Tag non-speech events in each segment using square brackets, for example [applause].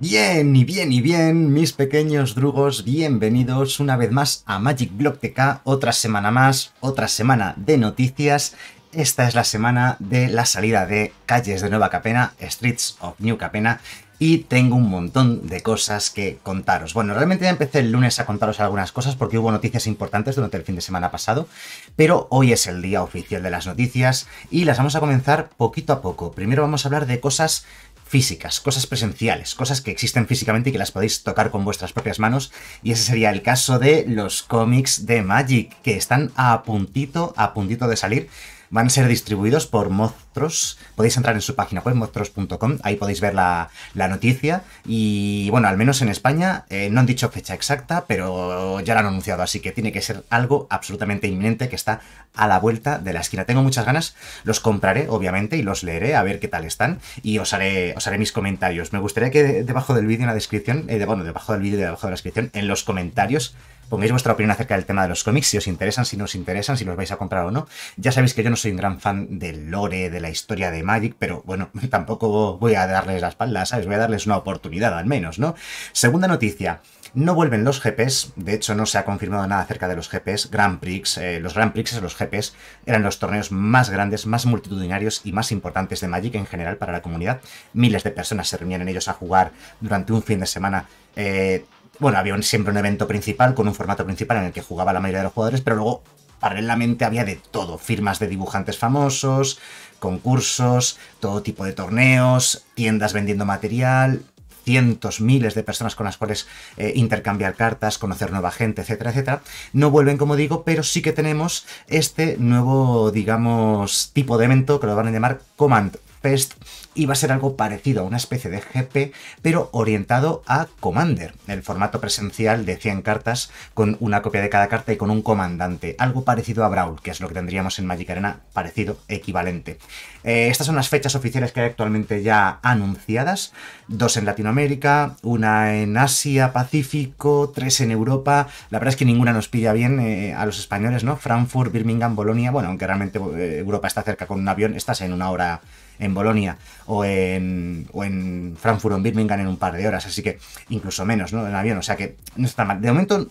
Bien y bien y bien, mis pequeños drugos, bienvenidos una vez más a Magic Block TK, otra semana más, otra semana de noticias. Esta es la semana de la salida de Calles de Nueva Capena, Streets of New Capena, y tengo un montón de cosas que contaros. Bueno, realmente ya empecé el lunes a contaros algunas cosas porque hubo noticias importantes durante el fin de semana pasado, pero hoy es el día oficial de las noticias y las vamos a comenzar poquito a poco. Primero vamos a hablar de cosas físicas, cosas presenciales, cosas que existen físicamente y que las podéis tocar con vuestras propias manos. Y ese sería el caso de los cómics de Magic, que están a puntito, a puntito de salir van a ser distribuidos por Mostros. Podéis entrar en su página web, mostros.com, ahí podéis ver la, noticia. Y bueno, al menos en España eh, no han dicho fecha exacta, pero ya la han anunciado, así que tiene que ser algo absolutamente inminente que está a la vuelta de la esquina. Tengo muchas ganas, los compraré, obviamente, y los leeré a ver qué tal están. Y os haré, os haré mis comentarios. Me gustaría que debajo del vídeo, en la descripción, eh, bueno, debajo del vídeo, debajo de la descripción, en los comentarios pongáis vuestra opinión acerca del tema de los cómics, si os interesan, si no os interesan, si los vais a comprar o no. Ya sabéis que yo no soy un gran fan del lore, de la historia de Magic, pero bueno, [laughs] tampoco voy a darles la espalda, ¿sabes? Voy a darles una oportunidad al menos, ¿no? Segunda noticia. No vuelven los GPs, de hecho no se ha confirmado nada acerca de los GPs, Grand Prix, eh, los Grand Prix, los GPs, eran los torneos más grandes, más multitudinarios y más importantes de Magic en general para la comunidad. Miles de personas se reunían en ellos a jugar durante un fin de semana eh, bueno, había siempre un evento principal con un formato principal en el que jugaba la mayoría de los jugadores, pero luego paralelamente había de todo, firmas de dibujantes famosos, concursos, todo tipo de torneos, tiendas vendiendo material, cientos, miles de personas con las cuales eh, intercambiar cartas, conocer nueva gente, etcétera, etcétera. No vuelven, como digo, pero sí que tenemos este nuevo, digamos, tipo de evento que lo van a llamar Command Pest, iba a ser algo parecido a una especie de GP, pero orientado a Commander, el formato presencial de 100 cartas con una copia de cada carta y con un comandante, algo parecido a Brawl, que es lo que tendríamos en Magic Arena, parecido, equivalente. Eh, estas son las fechas oficiales que hay actualmente ya anunciadas, dos en Latinoamérica, una en Asia, Pacífico, tres en Europa, la verdad es que ninguna nos pilla bien eh, a los españoles, ¿no? Frankfurt, Birmingham, Bolonia, bueno, aunque realmente eh, Europa está cerca con un avión, estás en una hora en Bolonia o en, o en Frankfurt o en Birmingham en un par de horas, así que incluso menos, ¿no? En avión, o sea que De momento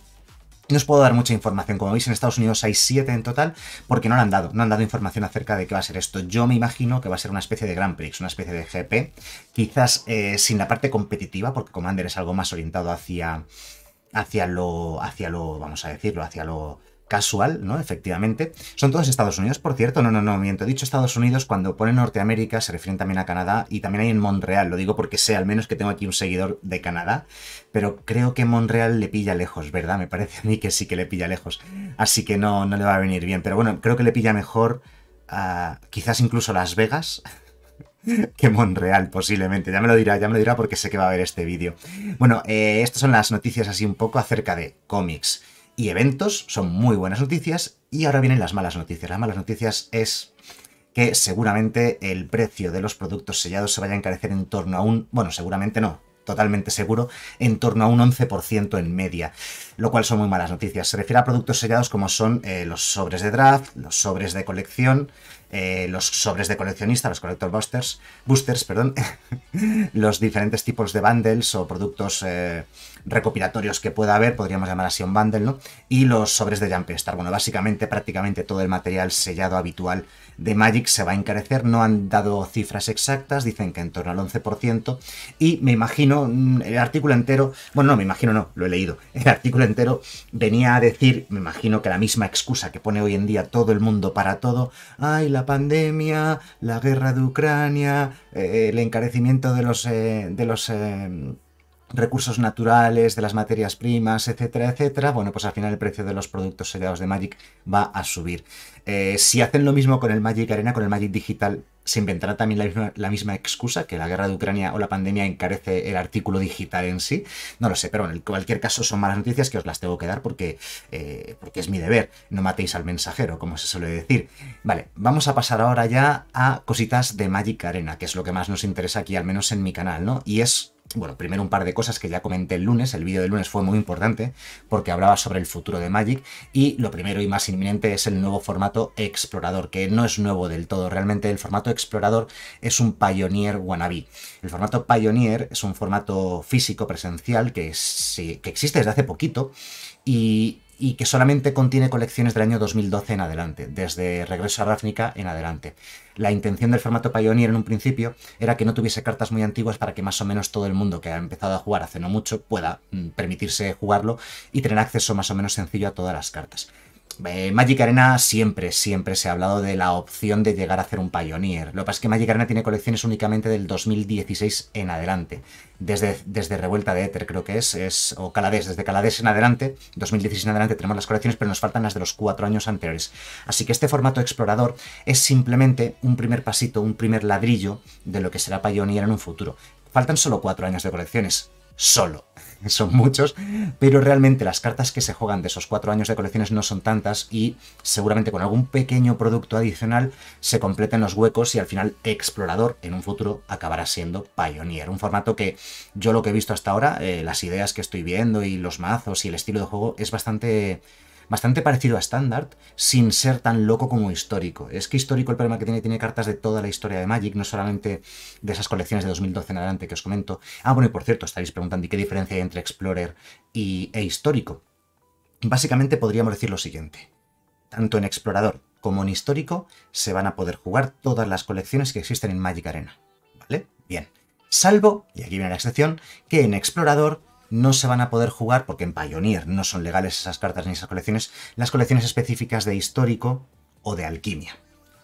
no os puedo dar mucha información. Como veis, en Estados Unidos hay siete en total, porque no lo han dado, no han dado información acerca de qué va a ser esto. Yo me imagino que va a ser una especie de Grand Prix, una especie de GP, quizás eh, sin la parte competitiva, porque Commander es algo más orientado hacia, hacia lo, hacia lo, vamos a decirlo, hacia lo casual, ¿no? Efectivamente. Son todos Estados Unidos, por cierto. No, no, no, miento. He dicho Estados Unidos cuando pone Norteamérica, se refieren también a Canadá y también hay en Montreal. Lo digo porque sé al menos que tengo aquí un seguidor de Canadá, pero creo que Montreal le pilla lejos, ¿verdad? Me parece a mí que sí que le pilla lejos. Así que no, no le va a venir bien. Pero bueno, creo que le pilla mejor quizás incluso Las Vegas [laughs] que Montreal posiblemente. Ya me lo dirá, ya me lo dirá porque sé que va a ver este vídeo. Bueno, eh, estas son las noticias así un poco acerca de cómics y eventos son muy buenas noticias y ahora vienen las malas noticias. Las malas noticias es que seguramente el precio de los productos sellados se vaya a encarecer en torno a un, bueno, seguramente no, totalmente seguro, en torno a un 11% en media, lo cual son muy malas noticias. Se refiere a productos sellados como son eh, los sobres de draft, los sobres de colección, eh, los sobres de coleccionista, los collector boosters, boosters perdón, [laughs] los diferentes tipos de bundles o productos eh, recopilatorios que pueda haber, podríamos llamar así un bundle, ¿no? Y los sobres de Jumpstar. Bueno, básicamente prácticamente todo el material sellado habitual de Magic se va a encarecer, no han dado cifras exactas, dicen que en torno al 11%, y me imagino, mm, el artículo entero, bueno, no, me imagino no, lo he leído, [laughs] el artículo entero venía a decir, me imagino que la misma excusa que pone hoy en día todo el mundo para todo, ay, la la pandemia, la guerra de Ucrania, eh, el encarecimiento de los, eh, de los eh, recursos naturales, de las materias primas, etcétera, etcétera, bueno, pues al final el precio de los productos sellados de Magic va a subir. si hacen lo mismo con el Magic Arena, con el Magic Digital se inventará también la misma, excusa, que la guerra de Ucrania o la pandemia encarece el artículo digital en sí. No lo sé, pero en cualquier caso son malas noticias que os las tengo que dar porque, eh, porque es mi deber. No matéis al mensajero, como se suele decir. Vale, vamos a pasar ahora ya a cositas de Magic Arena, que es lo que más nos interesa aquí, al menos en mi canal, ¿no? Y es bueno, primero un par de cosas que ya comenté el lunes, el vídeo del lunes fue muy importante porque hablaba sobre el futuro de Magic y lo primero y más inminente es el nuevo formato explorador, que no es nuevo del todo, realmente el formato explorador es un Pioneer wannabe. El formato Pioneer es un formato físico presencial que, que existe desde hace poquito y y que solamente contiene colecciones del año 2012 en adelante, desde Regreso a Ráfnica en adelante. La intención del formato Pioneer en un principio era que no tuviese cartas muy antiguas para que más o menos todo el mundo que ha empezado a jugar hace no mucho pueda mm, permitirse jugarlo y tener acceso más o menos sencillo a todas las cartas. Eh, Magic Arena siempre, siempre se ha hablado de la opción de llegar a hacer un Pioneer. Lo que pasa es que Magic Arena tiene colecciones únicamente del 2016 en adelante. Desde, desde Revuelta de Éter creo que es, es, o Calades, desde Calades en adelante, 2016 en adelante tenemos las colecciones, pero nos faltan las de los cuatro años anteriores. Así que este formato explorador es simplemente un primer pasito, un primer ladrillo de lo que será Pioneer en un futuro. Faltan solo cuatro años de colecciones, solo. [laughs] Son muchos, pero realmente las cartas que se juegan de esos cuatro años de colecciones no son tantas y seguramente con algún pequeño producto adicional se completen los huecos y al final Explorador en un futuro acabará siendo Pioneer. Un formato que yo lo que he visto hasta ahora, eh, las ideas que estoy viendo y los mazos y el estilo de juego es bastante bastante parecido a Standard, sin ser tan loco como histórico. Es que histórico el problema que tiene, tiene cartas de toda la historia de Magic, no solamente de esas colecciones de 2012 en adelante que os comento. Ah, bueno, y por cierto, estaréis preguntando, ¿y qué diferencia hay entre Explorer y, e histórico? Básicamente podríamos decir lo siguiente. Tanto en Explorador como en Histórico se van a poder jugar todas las colecciones que existen en Magic Arena. ¿Vale? Bien. Salvo, y aquí viene la excepción, que en Explorador no se van a poder jugar, porque en Pioneer no son legales esas cartas ni esas colecciones, las colecciones específicas de histórico o de alquimia.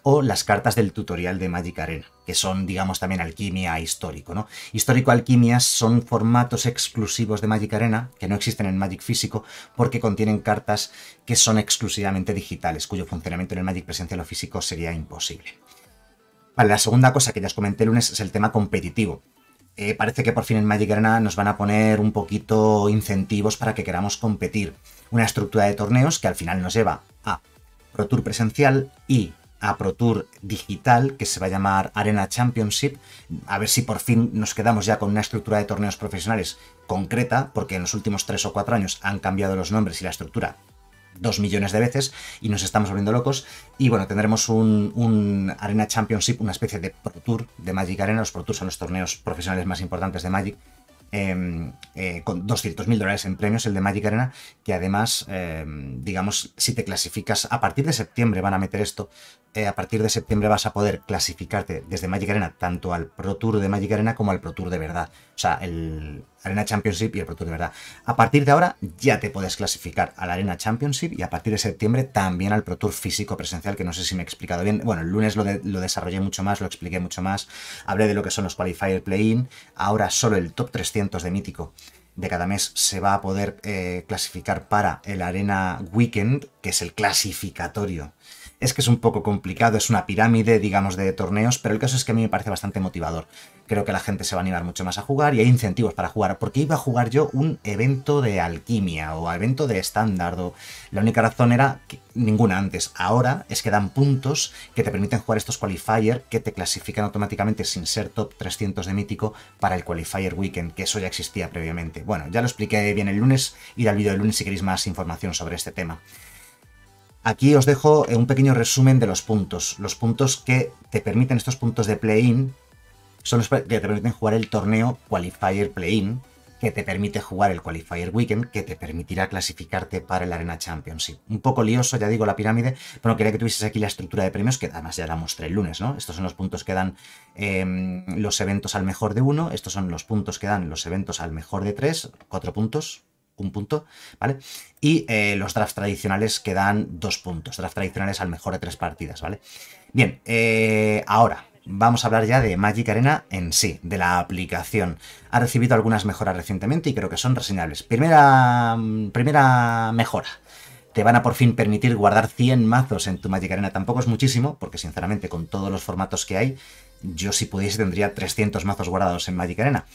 O las cartas del tutorial de Magic Arena, que son, digamos, también alquimia e histórico, ¿no? E alquimia son formatos exclusivos de Magic Arena, que no existen en Magic físico, porque contienen cartas que son exclusivamente digitales, cuyo funcionamiento en el Magic presencial o físico sería imposible. la segunda cosa que ya os comenté el lunes es el tema competitivo. Eh, parece que por fin en Magic Arena nos van a poner un poquito incentivos para que queramos competir. Una estructura de torneos que al final nos lleva a Pro Tour presencial y a Pro Tour digital que se va a llamar Arena Championship. A ver si por fin nos quedamos ya con una estructura de torneos profesionales concreta, porque en los últimos tres o cuatro años han cambiado los nombres y la estructura dos millones de veces y nos estamos volviendo locos. Y bueno, tendremos un, Arena Championship, una especie de Pro Tour de Magic Arena. Los Pro Tours son los torneos profesionales más importantes de Magic. Eh, eh, con 200.000 dólares en premios, el de Magic Arena, que además, em, digamos, si te clasificas a partir de septiembre, van a meter esto, eh, a partir de septiembre vas a poder clasificarte desde Magic Arena tanto al Pro Tour de Magic Arena como al Pro Tour de verdad. O sea, el Arena Championship y el Pro Tour de verdad. A partir de ahora ya te puedes clasificar al Arena Championship y a partir de septiembre también al Pro Tour físico presencial, que no sé si me he explicado bien. Bueno, el lunes lo, desarrollé mucho más, lo expliqué mucho más. Hablé de lo que son los Qualifier Play-In. Ahora solo el top 300 de Mítico de cada mes se va a poder eh, clasificar para el Arena Weekend, que es el clasificatorio es que es un poco complicado, es una pirámide, digamos, de torneos, pero el caso es que a mí me parece bastante motivador. Creo que la gente se va a animar mucho más a jugar y hay incentivos para jugar, porque iba a jugar yo un evento de alquimia o evento de estándar, la única razón era ninguna antes. Ahora es que dan puntos que te permiten jugar estos qualifiers que te clasifican automáticamente sin ser top 300 de mítico para el qualifier weekend, que eso ya existía previamente. Bueno, ya lo expliqué bien el lunes, ir al vídeo del lunes si queréis más información sobre este tema. Aquí os dejo eh, un pequeño resumen de los puntos. Los puntos que te permiten, estos puntos de play-in, son los que te permiten jugar el torneo Qualifier Play-in, que te permite jugar el Qualifier Weekend, que te permitirá clasificarte para el Arena Championship. Un poco lioso, ya digo, la pirámide, pero quería que tuvieses aquí la estructura de premios, que además ya la mostré el lunes, ¿no? Estos son los puntos que dan em, los eventos al mejor de uno, estos son los puntos que dan los eventos al mejor de tres, cuatro puntos, un punto, ¿vale? Y eh, los drafts tradicionales que dan dos puntos, drafts tradicionales al mejor de tres partidas, ¿vale? Bien, eh, ahora vamos a hablar ya de Magic Arena en sí, de la aplicación. Ha recibido algunas mejoras recientemente y creo que son reseñables. Primera, primera mejora. Te van a por fin permitir guardar 100 mazos en tu Magic Arena. Tampoco es muchísimo, porque sinceramente con todos los formatos que hay, yo si pudiese tendría 300 mazos guardados en Magic Arena.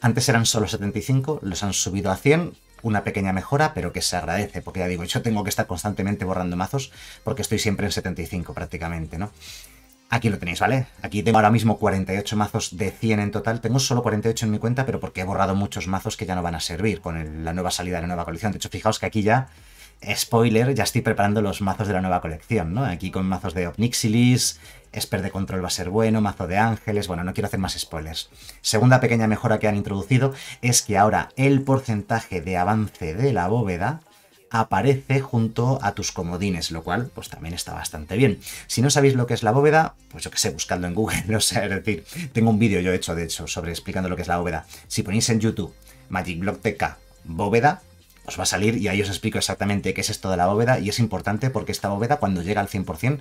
Antes eran solo 75, los han subido a 100, una pequeña mejora, pero que se agradece, porque ya digo, yo tengo que estar constantemente borrando mazos porque estoy siempre en 75 prácticamente, ¿no? Aquí lo tenéis, ¿vale? Aquí tengo ahora mismo 48 mazos de 100 en total. Tengo solo 48 en mi cuenta, pero porque he borrado muchos mazos que ya no van a servir con la nueva salida de la nueva colección. De hecho, fijaos que aquí ya Spoiler, ya estoy preparando los mazos de la nueva colección, ¿no? Aquí con mazos de Opnixilis, Esper de control va a ser bueno, mazo de ángeles, bueno, no quiero hacer más spoilers. Segunda pequeña mejora que han introducido es que ahora el porcentaje de avance de la bóveda aparece junto a tus comodines, lo cual pues también está bastante bien. Si no sabéis lo que es la bóveda, pues yo que sé, buscando en Google, [laughs] no sé, decir, tengo un vídeo yo hecho de hecho sobre explicando lo que es la bóveda. Si ponéis en YouTube Magic Block TK bóveda, os va a salir y ahí os explico exactamente qué es esto de la bóveda y es importante porque esta bóveda cuando llega al 100%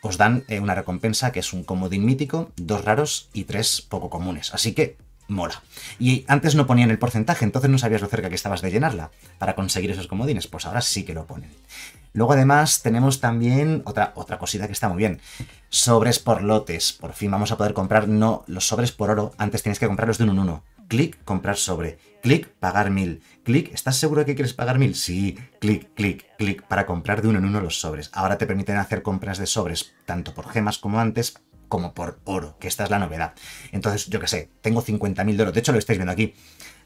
os dan eh, una recompensa que es un comodín mítico, dos raros y tres poco comunes. Así que mola. Y antes no ponían el porcentaje, entonces no sabías lo cerca que estabas de llenarla para conseguir esos comodines, pues ahora sí que lo ponen. Luego además tenemos también otra, otra cosita que está muy bien, sobres por lotes. Por fin vamos a poder comprar no los sobres por oro, antes tienes que comprarlos de un 1 en 1 clic, comprar sobre, clic, pagar mil, clic, ¿estás seguro de que quieres pagar mil? Sí, clic, clic, clic, para comprar de uno en uno los sobres. Ahora te permiten hacer compras de sobres, tanto por gemas como antes, como por oro, que esta es la novedad. Entonces, yo qué sé, tengo 50.000 de oro, de hecho lo estáis viendo aquí.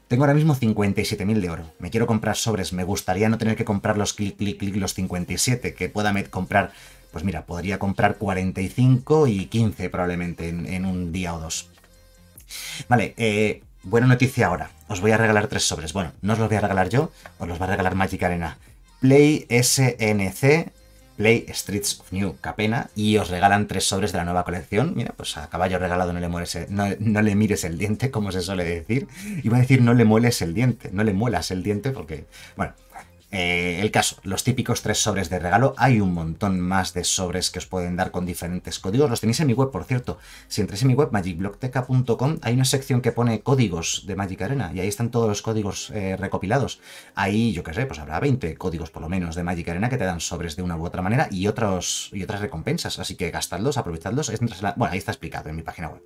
Tengo ahora mismo 57.000 de oro. Me quiero comprar sobres. Me gustaría no tener que comprar los clic, clic, clic, los 57, que pueda comprar. Pues mira, podría comprar 45 y 15 probablemente en, en un día o dos. Vale, eh, buena noticia ahora. Os voy a regalar tres sobres. Bueno, no os los voy a regalar yo, os los va a regalar Magic Arena. Play SNC, Play Streets of New Capena y os regalan tres sobres de la nueva colección. Mira, pues a caballo regalado eh, no le, mires el diente, como se suele decir. Iba a decir no le mueles el diente, no le muelas el diente porque, bueno, eh, el caso, los típicos tres sobres de regalo, hay un montón más de sobres que os pueden dar con diferentes códigos, los tenéis en mi web, por cierto, si entráis en mi web magicblockteca.com, hay una sección que pone códigos de Magic Arena y ahí están todos los códigos eh, recopilados, ahí yo qué sé, pues habrá 20 códigos por lo menos de Magic Arena que te dan sobres de una u otra manera y, otros, y otras recompensas, así que gastadlos, aprovechadlos, bueno, ahí está explicado en mi página web.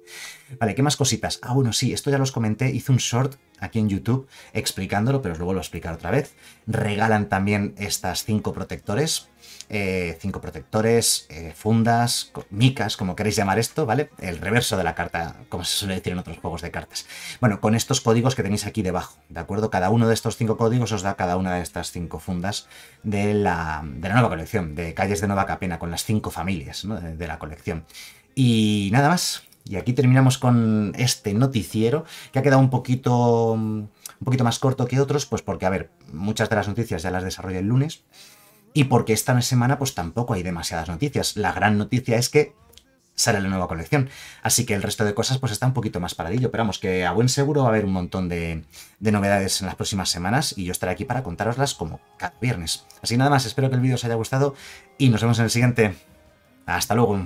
Vale, ¿qué más cositas? Ah, bueno, sí, esto ya los comenté, hice un short aquí en YouTube explicándolo, pero os lo vuelvo a explicar otra vez. Regalan también estas cinco protectores, eh, cinco protectores, eh, fundas, micas, como queréis llamar esto, ¿vale? El reverso de la carta, como se suele decir en otros juegos de cartas. Bueno, con estos códigos que tenéis aquí debajo, ¿de acuerdo? Cada uno de estos cinco códigos os da cada una de estas cinco fundas de la, nueva colección, de Calles de Nueva Capena, con las cinco familias de la colección. Y nada más, y aquí terminamos con este noticiero, que ha quedado un poquito, un poquito más corto que otros, pues porque, a ver, muchas de las noticias ya las desarrollé el lunes, y porque esta semana pues tampoco hay demasiadas noticias. La gran noticia es que sale la nueva colección, así que el resto de cosas pues está un poquito más paradillo, pero vamos, que a buen seguro va a haber un montón de, novedades en las próximas semanas, y yo estaré aquí para contaroslas como cada viernes. Así nada más, espero que el vídeo os haya gustado, y nos vemos en el siguiente. Hasta luego.